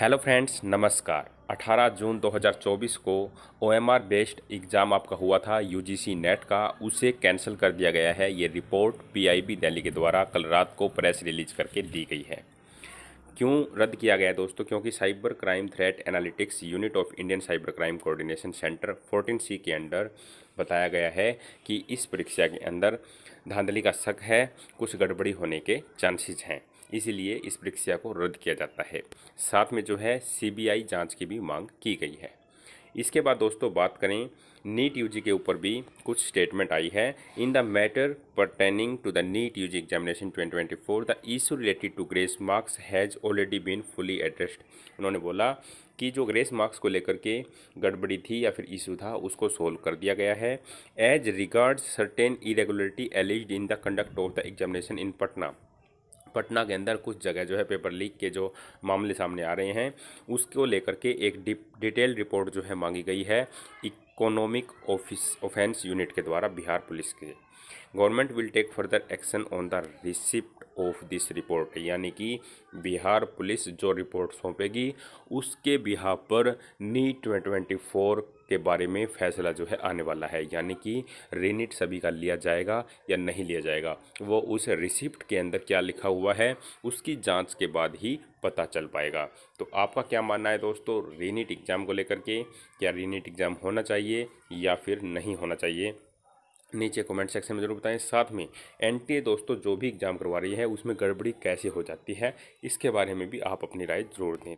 hello friends नमस्कार 18 जून 2024 को O M R based exam आपका हुआ था यूजीसी नेट का उसे कैंसिल कर दिया गया है ये रिपोर्ट पीआईबी दिल्ली के द्वारा कल रात को प्रेस रिलीज करके दी गई है क्यों रद्द किया गया दोस्तों क्योंकि cyber crime threat analytics unit of Indian cyber crime coordination centre fourteen C के अंडर बताया गया है कि इस परीक्षा के अंदर धांधली का शक है कुछ गड़बड़ी होने के चांसेस हैं इसीलिए इस परीक्षा को रद्द किया जाता है साथ में जो है सीबीआई जांच की भी मांग की गई है इसके बाद दोस्तों बात करें नीट यूजी के ऊपर भी कुछ स्टेटमेंट आई है in the matter pertaining to the NEET UG examination 2024 the issue related to grace marks has already been fully addressed उन्होंने बोला कि जो ग्रेस मार्क्स को लेकर के गड़बड़ी थी या फिर इशू था उसको सोल्व कर दिया गया है as regard certain irregularity alleged in the conduct of the examination in Patna Patna के अंदर कुछ जगह जो है पेपर लीक के जो मामले सामने आ रहे हैं उसको लेकर के एक डिटेल रिपोर्ट जो है मांगी गई है इकोनॉमिक ऑफिस ऑफेंस यूनिट के द्वारा बिहार पुलिस के government will take further action on the receipt of this report यानी कि बिहार पुलिस जो रिपोर्ट सौंपेगी उसके बिहा पर नी ट्वेंटी फोर के बारे में फैसला जो है आने वाला है यानी कि रेनिट सभी का लिया जाएगा या नहीं लिया जाएगा वो उस रिसिप्ट के अंदर क्या लिखा हुआ है उसकी जांच के बाद ही पता चल पाएगा तो आपका क्या मानना है दोस्तों रेनिट एग्ज़ाम को लेकर के क्या रेनिट एग्ज़ाम होना चाहिए या फिर नहीं होना चाहिए नीचे कमेंट सेक्शन में जरूर बताएं साथ में एनटीए दोस्तों जो भी एग्ज़ाम करवा रही है उसमें गड़बड़ी कैसे हो जाती है इसके बारे में भी आप अपनी राय जरूर दें